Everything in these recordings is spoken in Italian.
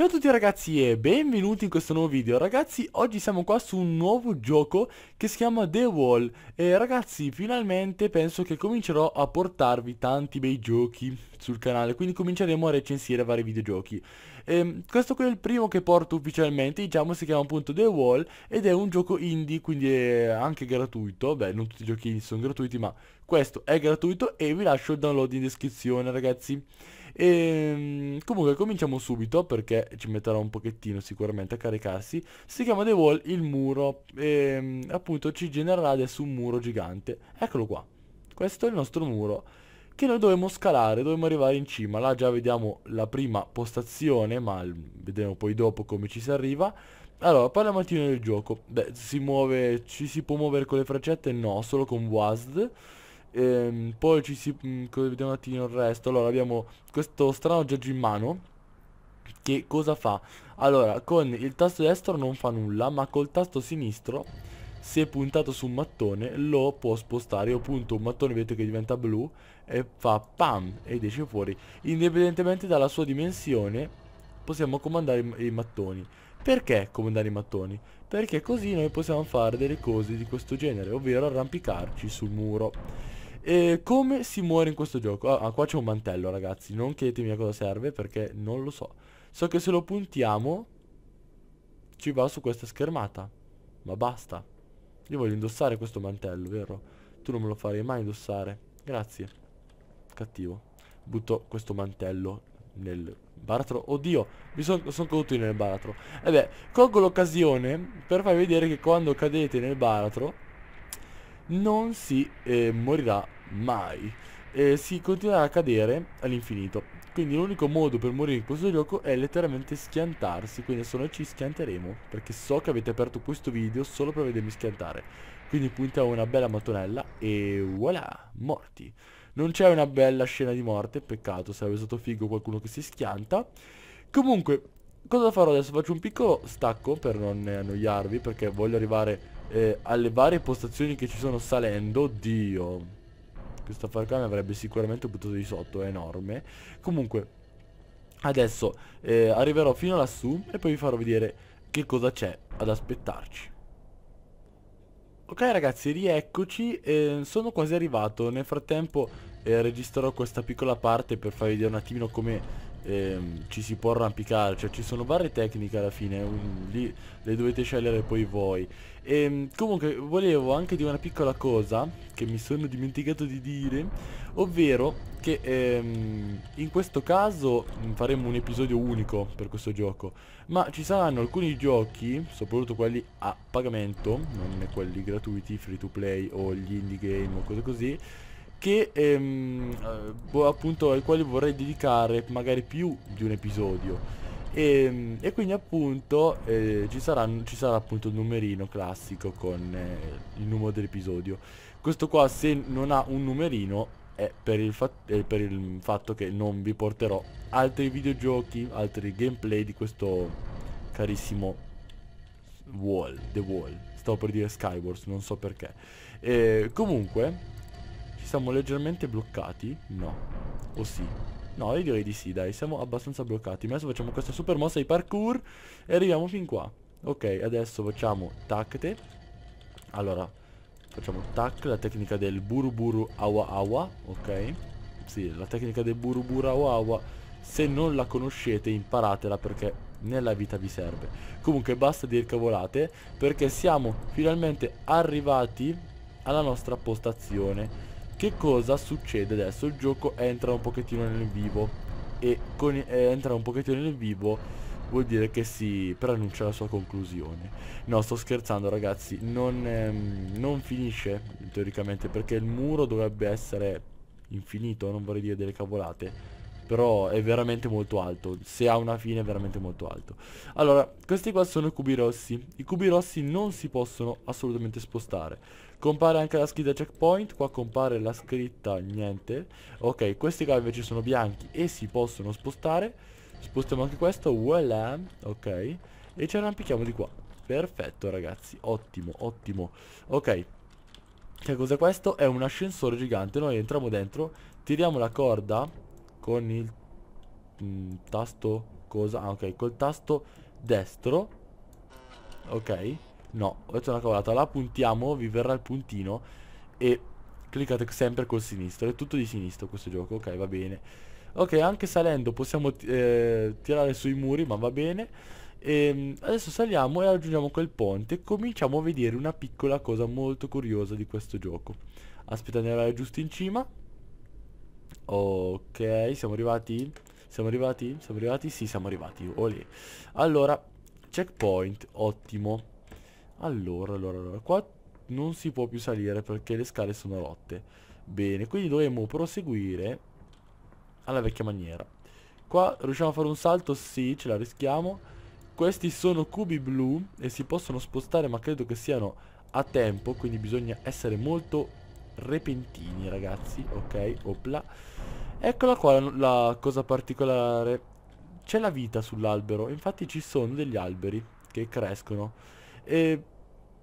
Ciao a tutti ragazzi e benvenuti in questo nuovo video Ragazzi oggi siamo qua su un nuovo gioco che si chiama The Wall E ragazzi finalmente penso che comincerò a portarvi tanti bei giochi sul canale Quindi cominceremo a recensire vari videogiochi e, ehm, Questo qui è il primo che porto ufficialmente Diciamo si chiama appunto The Wall Ed è un gioco indie quindi è anche gratuito Beh non tutti i giochi sono gratuiti ma questo è gratuito e vi lascio il download in descrizione ragazzi e, ehm, comunque cominciamo subito perché ci metterà un pochettino sicuramente a caricarsi si chiama The Wall il muro e ehm, appunto ci genererà adesso un muro gigante eccolo qua questo è il nostro muro che noi dovremmo scalare, dovremmo arrivare in cima là già vediamo la prima postazione ma vedremo poi dopo come ci si arriva allora, parliamo un attimo del gioco. Beh, si muove, ci si può muovere con le freccette? No, solo con WASD ehm, poi ci si mh, mm, vediamo un attimo il resto allora abbiamo questo strano geggio in mano che cosa fa allora con il tasto destro non fa nulla ma col tasto sinistro se puntato su un mattone lo può spostare io punto un mattone vedete che diventa blu e fa pam ed esce fuori indipendentemente dalla sua dimensione possiamo comandare i mattoni perché comandare i mattoni? Perché così noi possiamo fare delle cose di questo genere, ovvero arrampicarci sul muro. E come si muore in questo gioco? Ah, ah, qua c'è un mantello ragazzi, non chiedetemi a cosa serve perché non lo so. So che se lo puntiamo ci va su questa schermata, ma basta. Io voglio indossare questo mantello, vero? Tu non me lo farei mai indossare. Grazie. Cattivo. Butto questo mantello nel baratro. Oddio, mi sono son caduto nel baratro. E eh beh, colgo l'occasione per farvi vedere che quando cadete nel baratro non si eh, morirà mai. Eh, si continuerà a cadere all'infinito. Quindi l'unico modo per morire in questo gioco è letteralmente schiantarsi, quindi se no ci schianteremo, perché so che avete aperto questo video solo per vedermi schiantare. Quindi puntiamo una bella mattonella e voilà, morti. Non c'è una bella scena di morte, peccato, sarebbe stato figo qualcuno che si schianta. Comunque, Cosa farò adesso? Faccio un piccolo stacco per non annoiarvi perché voglio arrivare eh, alle varie postazioni che ci sono salendo. Oddio. Questo affare mi avrebbe sicuramente buttato di sotto, è enorme. Comunque, adesso eh, arriverò fino lassù e poi vi farò vedere che cosa c'è ad aspettarci. Ok ragazzi, rieccoci, eh, sono quasi arrivato, nel frattempo eh, registrerò questa piccola parte per farvi vedere un attimino come ehm, ci si può arrampicare, cioè ci sono varie tecniche alla fine, um, lì le dovete scegliere poi voi. E, ehm, comunque volevo anche dire una piccola cosa che mi sono dimenticato di dire, ovvero che ehm, in questo caso faremo un episodio unico per questo gioco, ma ci saranno alcuni giochi, soprattutto quelli a pagamento, non quelli gratuiti, free to play o gli indie game o cose così, che ehm, eh, boh, appunto ai quali vorrei dedicare magari più di un episodio e, ehm, e quindi appunto eh, ci, sarà, ci, sarà, appunto il numerino classico con eh, il numero dell'episodio questo qua se non ha un numerino è per il, è per il fatto che non vi porterò altri videogiochi altri gameplay di questo carissimo Wall, The Wall stavo per dire Skywars non so perché eh, comunque ci siamo leggermente bloccati? No. O sì? No, io direi di sì, dai. Siamo abbastanza bloccati. Ma adesso facciamo questa super mossa di parkour e arriviamo fin qua. Ok, adesso facciamo tacte. Allora, facciamo tac, la tecnica del buruburu awa awa, ok? Sì, la tecnica del buruburu awa awa. Se non la conoscete, imparatela perché nella vita vi serve. Comunque basta dire cavolate perché siamo finalmente arrivati alla nostra postazione che cosa succede adesso? Il gioco entra un pochettino nel vivo e con, eh, entra un pochettino nel vivo vuol dire che si preannuncia la sua conclusione. No, sto scherzando ragazzi, non, ehm, non finisce teoricamente perché il muro dovrebbe essere infinito, non vorrei dire delle cavolate. Però è veramente molto alto, se ha una fine è veramente molto alto. Allora, questi qua sono i cubi rossi. I cubi rossi non si possono assolutamente spostare. Compare anche la scheda checkpoint, qua compare la scritta niente. Ok, questi qua invece sono bianchi e si possono spostare. Spostiamo anche questo, voilà, ok. E ci arrampichiamo di qua. Perfetto ragazzi, ottimo, ottimo. Ok, che cos'è questo? È un ascensore gigante, noi entriamo dentro, tiriamo la corda con il mm, tasto cosa? Ah ok, col tasto destro. Ok. No, ho detto una cavolata. La puntiamo, vi verrà il puntino e cliccate sempre col sinistro. È tutto di sinistro questo gioco, ok, va bene. Ok, anche salendo possiamo eh, tirare sui muri, ma va bene. E ehm, adesso saliamo e raggiungiamo quel ponte e cominciamo a vedere una piccola cosa molto curiosa di questo gioco. Aspetta di arrivare giusto in cima. Ok, siamo arrivati? Siamo arrivati? Siamo arrivati? Sì, siamo arrivati. Olè. Allora, checkpoint, ottimo. Allora, allora, allora. Qua non si può più salire perché le scale sono rotte. Bene, quindi dovremmo proseguire alla vecchia maniera. Qua riusciamo a fare un salto? Sì, ce la rischiamo. Questi sono cubi blu e si possono spostare ma credo che siano a tempo, quindi bisogna essere molto repentini ragazzi. Ok, opla. Eccola qua la, la cosa particolare. C'è la vita sull'albero, infatti ci sono degli alberi che crescono. E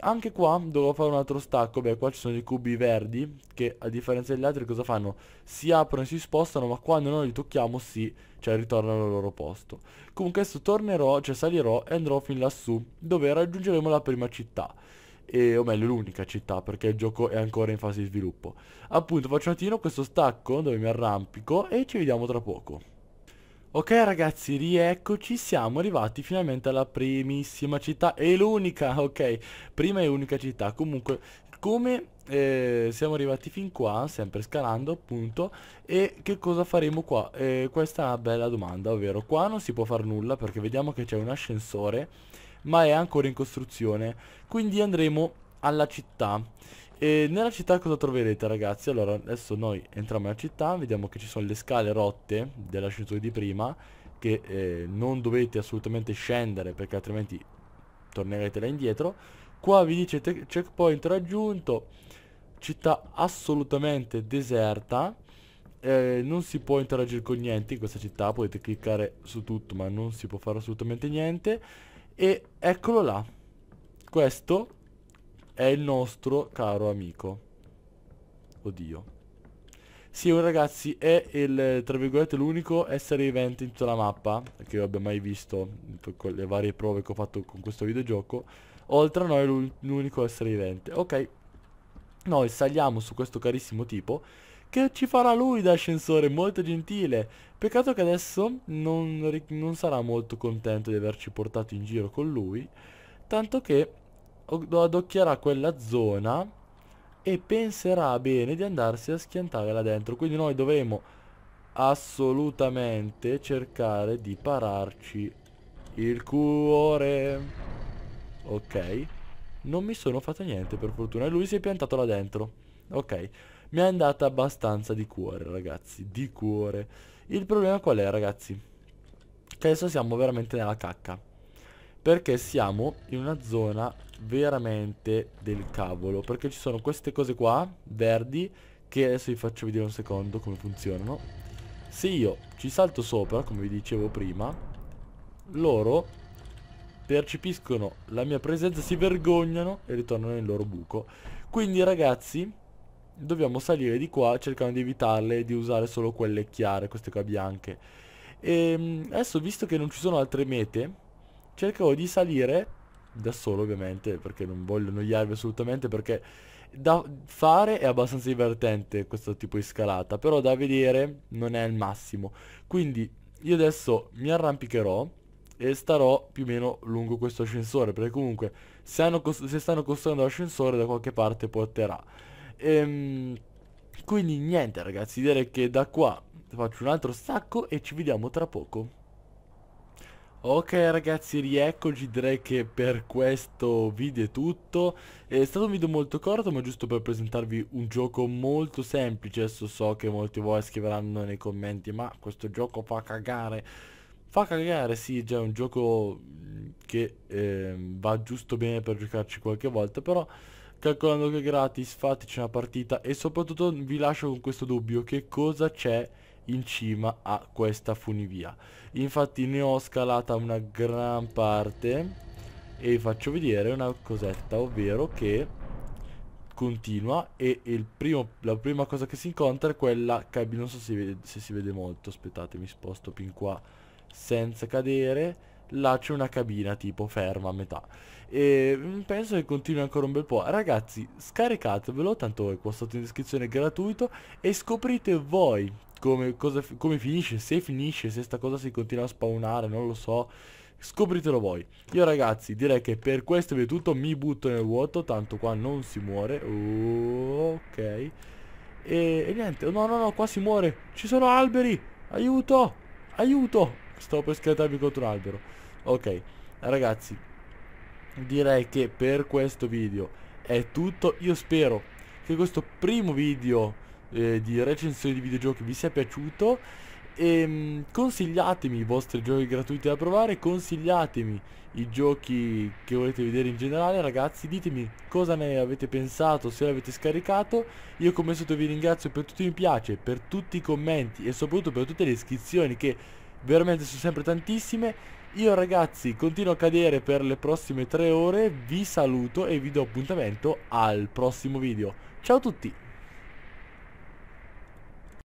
anche qua dovevo fare un altro stacco, beh qua ci sono dei cubi verdi che a differenza degli altri cosa fanno? Si aprono e si spostano ma quando noi li tocchiamo si, cioè ritornano al loro posto. Comunque adesso tornerò, cioè salirò e andrò fin lassù dove raggiungeremo la prima città. E, o meglio l'unica città perché il gioco è ancora in fase di sviluppo. Appunto faccio un attimo questo stacco dove mi arrampico e ci vediamo tra poco. Ok ragazzi, rieccoci, siamo arrivati finalmente alla primissima città e l'unica, ok, prima e unica città, comunque come eh, siamo arrivati fin qua, sempre scalando appunto, e che cosa faremo qua? Eh, questa è una bella domanda, ovvero qua non si può fare nulla perché vediamo che c'è un ascensore, ma è ancora in costruzione, quindi andremo alla città e nella città cosa troverete ragazzi? Allora adesso noi entriamo nella città Vediamo che ci sono le scale rotte dell'ascensore di prima Che eh, non dovete assolutamente scendere perché altrimenti tornerete là indietro Qua vi dice checkpoint raggiunto Città assolutamente deserta eh, Non si può interagire con niente in questa città Potete cliccare su tutto ma non si può fare assolutamente niente E eccolo là Questo è il nostro caro amico. Oddio. Sì, ragazzi, è il, tra virgolette, l'unico essere vivente in tutta la mappa che io abbia mai visto con le varie prove che ho fatto con questo videogioco. Oltre a noi l'unico essere vivente Ok. Noi saliamo su questo carissimo tipo che ci farà lui da ascensore, molto gentile. Peccato che adesso non, non sarà molto contento di averci portato in giro con lui. Tanto che adocchierà quella zona e penserà bene di andarsi a schiantare là dentro. Quindi noi dovremo assolutamente cercare di pararci il cuore. Ok. Non mi sono fatto niente per fortuna e lui si è piantato là dentro. Ok. Mi è andata abbastanza di cuore ragazzi, di cuore. Il problema qual è ragazzi? Che adesso siamo veramente nella cacca. Perché siamo in una zona veramente del cavolo Perché ci sono queste cose qua, verdi Che adesso vi faccio vedere un secondo come funzionano Se io ci salto sopra, come vi dicevo prima Loro percepiscono la mia presenza, si vergognano e ritornano nel loro buco Quindi ragazzi, dobbiamo salire di qua cercando di evitarle di usare solo quelle chiare, queste qua bianche e ehm, adesso visto che non ci sono altre mete cercherò di salire da solo ovviamente, perché non voglio annoiarvi assolutamente, perché da fare è abbastanza divertente questo tipo di scalata, però da vedere non è il massimo. Quindi io adesso mi arrampicherò e starò più o meno lungo questo ascensore, perché comunque se, hanno, se stanno costruendo l'ascensore da qualche parte porterà. Ehm, quindi niente ragazzi, direi che da qua faccio un altro stacco e ci vediamo tra poco. Ok ragazzi, rieccoci, direi che per questo video è tutto. È stato un video molto corto, ma giusto per presentarvi un gioco molto semplice. Adesso so che molti di voi scriveranno nei commenti, ma questo gioco fa cagare. Fa cagare, sì, già è un gioco mm, che eh, va giusto bene per giocarci qualche volta, però calcolando che è gratis, fateci una partita e soprattutto vi lascio con questo dubbio, che cosa c'è in cima a questa funivia Infatti ne ho scalata una gran parte E vi faccio vedere una cosetta Ovvero che continua e primo, la prima cosa che si incontra è quella cabina non so se vede, se si vede molto aspettate mi sposto fin qua senza cadere là c'è una cabina tipo ferma a metà e penso che continui ancora un bel po' ragazzi scaricatevelo tanto è qua sotto in descrizione gratuito e scoprite voi come, cosa, come finisce, se finisce, se sta cosa si continua a spawnare, non lo so scopritelo voi Io ragazzi direi che per questo vi è tutto Mi butto nel vuoto Tanto qua non si muore Ok e, e, niente No no no qua si muore Ci sono alberi Aiuto Aiuto Stavo per schiantarmi contro un albero Ok ragazzi Direi che per questo video è tutto Io spero che questo primo video eh, di recensione di videogiochi vi sia piaciuto e ehm, consigliatemi i vostri giochi gratuiti da provare, consigliatemi i giochi che volete vedere in generale ragazzi, ditemi cosa ne avete pensato, se l'avete scaricato, io come sotto vi ringrazio per tutti i mi piace, per tutti i commenti e soprattutto per tutte le iscrizioni che veramente sono sempre tantissime, io ragazzi continuo a cadere per le prossime tre ore, vi saluto e vi do appuntamento al prossimo video, ciao a tutti!